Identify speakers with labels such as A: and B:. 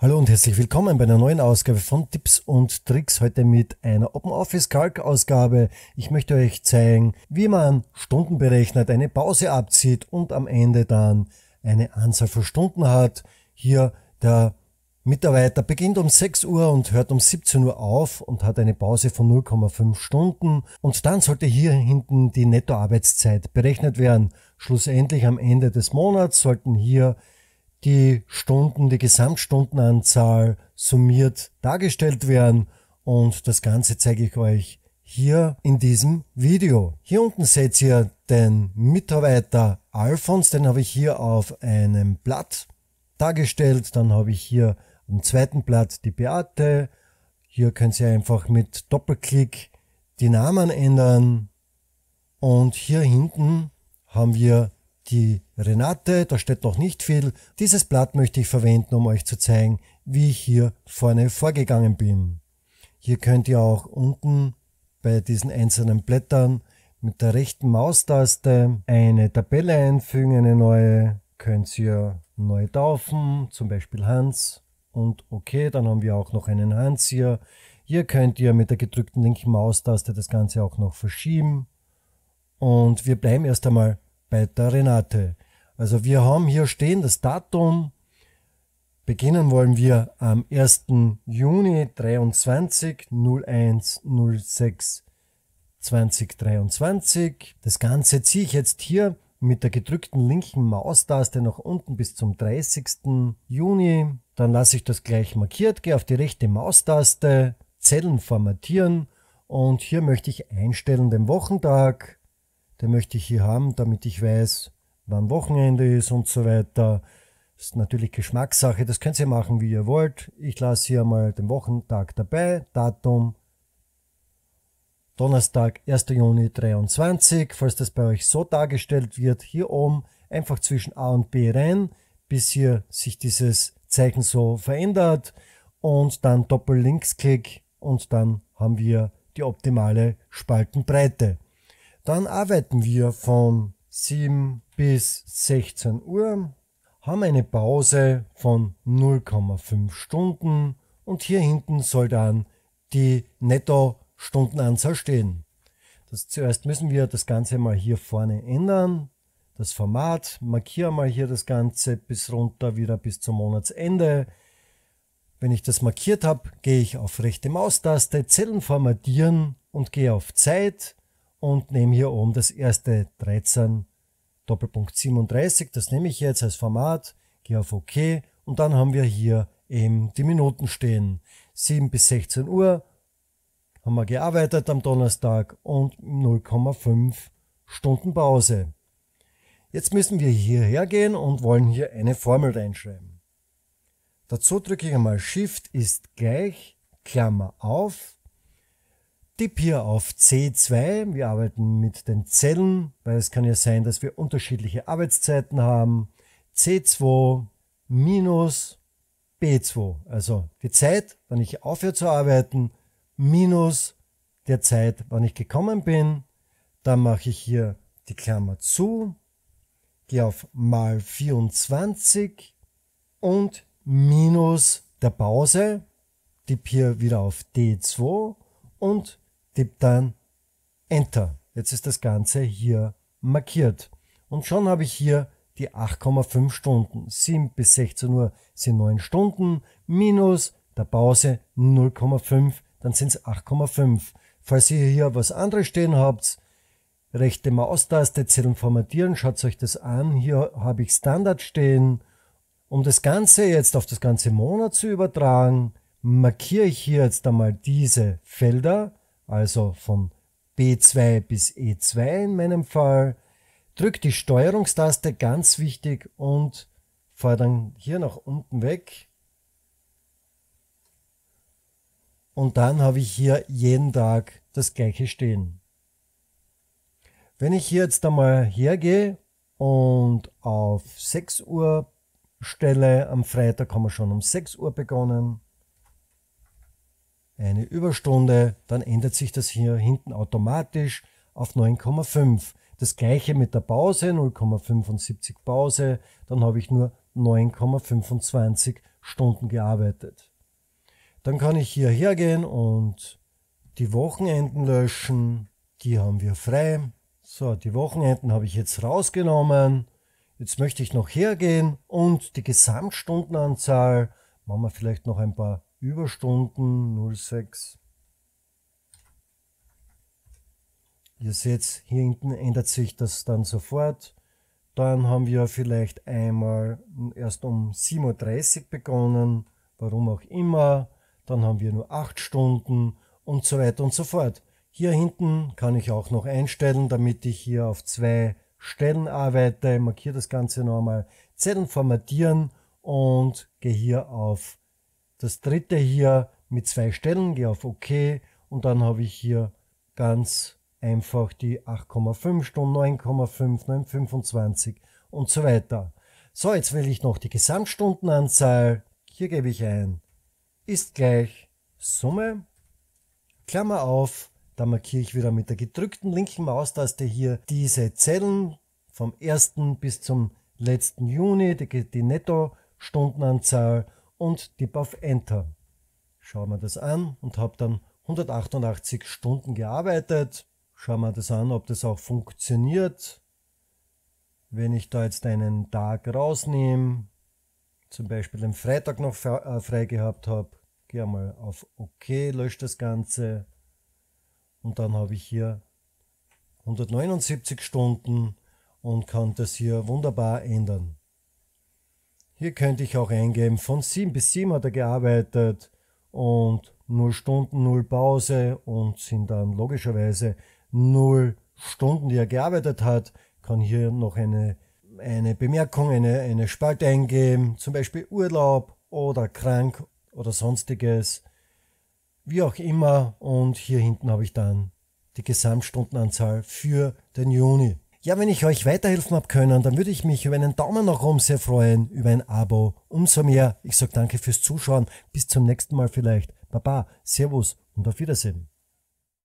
A: Hallo und herzlich willkommen bei einer neuen Ausgabe von Tipps und Tricks. Heute mit einer Open Office Calc Ausgabe. Ich möchte euch zeigen, wie man Stunden berechnet, eine Pause abzieht und am Ende dann eine Anzahl von Stunden hat. Hier der Mitarbeiter beginnt um 6 Uhr und hört um 17 Uhr auf und hat eine Pause von 0,5 Stunden. Und dann sollte hier hinten die Nettoarbeitszeit berechnet werden. Schlussendlich am Ende des Monats sollten hier die Stunden, die Gesamtstundenanzahl summiert dargestellt werden und das Ganze zeige ich euch hier in diesem Video. Hier unten seht ihr den Mitarbeiter Alfons, den habe ich hier auf einem Blatt dargestellt. Dann habe ich hier am zweiten Blatt die Beate. Hier könnt ihr einfach mit Doppelklick die Namen ändern. Und hier hinten haben wir die Renate, da steht noch nicht viel. Dieses Blatt möchte ich verwenden, um euch zu zeigen, wie ich hier vorne vorgegangen bin. Hier könnt ihr auch unten bei diesen einzelnen Blättern mit der rechten Maustaste eine Tabelle einfügen, eine neue. Könnt ihr neu taufen, zum Beispiel Hans. Und OK, dann haben wir auch noch einen Hans hier. Hier könnt ihr mit der gedrückten linken Maustaste das Ganze auch noch verschieben. Und wir bleiben erst einmal bei der Renate. Also wir haben hier stehen das Datum. Beginnen wollen wir am 1. Juni 23 01 06 2023. Das Ganze ziehe ich jetzt hier mit der gedrückten linken Maustaste nach unten bis zum 30. Juni. Dann lasse ich das gleich markiert, gehe auf die rechte Maustaste, Zellen formatieren und hier möchte ich einstellen den Wochentag den möchte ich hier haben, damit ich weiß, wann Wochenende ist und so weiter. Das ist natürlich Geschmackssache, das könnt ihr machen, wie ihr wollt. Ich lasse hier mal den Wochentag dabei, Datum Donnerstag, 1. Juni 23, falls das bei euch so dargestellt wird, hier oben einfach zwischen A und B rein, bis hier sich dieses Zeichen so verändert und dann Doppel-Linksklick und dann haben wir die optimale Spaltenbreite. Dann arbeiten wir von 7 bis 16 Uhr, haben eine Pause von 0,5 Stunden und hier hinten soll dann die Netto-Stundenanzahl stehen. Das, zuerst müssen wir das Ganze mal hier vorne ändern. Das Format, markiere mal hier das Ganze bis runter wieder bis zum Monatsende. Wenn ich das markiert habe, gehe ich auf rechte Maustaste, Zellen formatieren und gehe auf Zeit und nehme hier oben das erste 13 Doppelpunkt 37. Das nehme ich jetzt als Format, gehe auf OK und dann haben wir hier eben die Minuten stehen. 7 bis 16 Uhr haben wir gearbeitet am Donnerstag und 0,5 Stunden Pause. Jetzt müssen wir hierher gehen und wollen hier eine Formel reinschreiben. Dazu drücke ich einmal Shift ist gleich, Klammer auf, Tipp hier auf C2. Wir arbeiten mit den Zellen, weil es kann ja sein, dass wir unterschiedliche Arbeitszeiten haben. C2 minus B2, also die Zeit, wann ich aufhöre zu arbeiten, minus der Zeit, wann ich gekommen bin. Dann mache ich hier die Klammer zu, gehe auf mal 24 und minus der Pause, tippe hier wieder auf D2 und tippe dann Enter. Jetzt ist das Ganze hier markiert. Und schon habe ich hier die 8,5 Stunden. 7 bis 16 Uhr sind 9 Stunden minus der Pause 0,5, dann sind es 8,5. Falls ihr hier was anderes stehen habt, rechte Maustaste, Zellen formatieren, schaut euch das an. Hier habe ich Standard stehen. Um das Ganze jetzt auf das ganze Monat zu übertragen, markiere ich hier jetzt einmal diese Felder also von B2 bis E2 in meinem Fall, drücke die Steuerungstaste ganz wichtig und fahre dann hier nach unten weg. Und dann habe ich hier jeden Tag das gleiche stehen. Wenn ich hier jetzt einmal hergehe und auf 6 Uhr stelle, am Freitag haben wir schon um 6 Uhr begonnen, eine Überstunde, dann ändert sich das hier hinten automatisch auf 9,5. Das gleiche mit der Pause, 0,75 Pause, dann habe ich nur 9,25 Stunden gearbeitet. Dann kann ich hierher gehen und die Wochenenden löschen. Die haben wir frei. So, die Wochenenden habe ich jetzt rausgenommen. Jetzt möchte ich noch hergehen und die Gesamtstundenanzahl, machen wir vielleicht noch ein paar Überstunden 06. Ihr seht, hier hinten ändert sich das dann sofort. Dann haben wir vielleicht einmal erst um 7.30 Uhr begonnen, warum auch immer. Dann haben wir nur 8 Stunden und so weiter und so fort. Hier hinten kann ich auch noch einstellen, damit ich hier auf zwei Stellen arbeite. Ich markiere das Ganze nochmal, Zellen formatieren und gehe hier auf das dritte hier mit zwei Stellen, gehe auf OK und dann habe ich hier ganz einfach die 8,5 Stunden, 9,5, 9,25 und so weiter. So, jetzt wähle ich noch die Gesamtstundenanzahl. Hier gebe ich ein, ist gleich Summe, Klammer auf, da markiere ich wieder mit der gedrückten linken Maustaste hier diese Zellen vom 1. bis zum letzten Juni, die, die Netto-Stundenanzahl und tippe auf Enter. Schau mir das an und habe dann 188 Stunden gearbeitet. Schau mir das an, ob das auch funktioniert. Wenn ich da jetzt einen Tag rausnehme, zum Beispiel den Freitag noch äh, frei gehabt habe, gehe mal auf OK, lösche das Ganze und dann habe ich hier 179 Stunden und kann das hier wunderbar ändern. Hier könnte ich auch eingeben, von 7 bis 7 hat er gearbeitet und 0 Stunden, 0 Pause und sind dann logischerweise 0 Stunden, die er gearbeitet hat. Kann hier noch eine, eine Bemerkung, eine, eine Spalte eingeben, zum Beispiel Urlaub oder krank oder sonstiges, wie auch immer. Und hier hinten habe ich dann die Gesamtstundenanzahl für den Juni. Ja, wenn ich euch weiterhelfen habe können, dann würde ich mich über einen Daumen nach oben sehr freuen, über ein Abo, umso mehr. Ich sage danke fürs Zuschauen. Bis zum nächsten Mal vielleicht. Baba, Servus und auf Wiedersehen.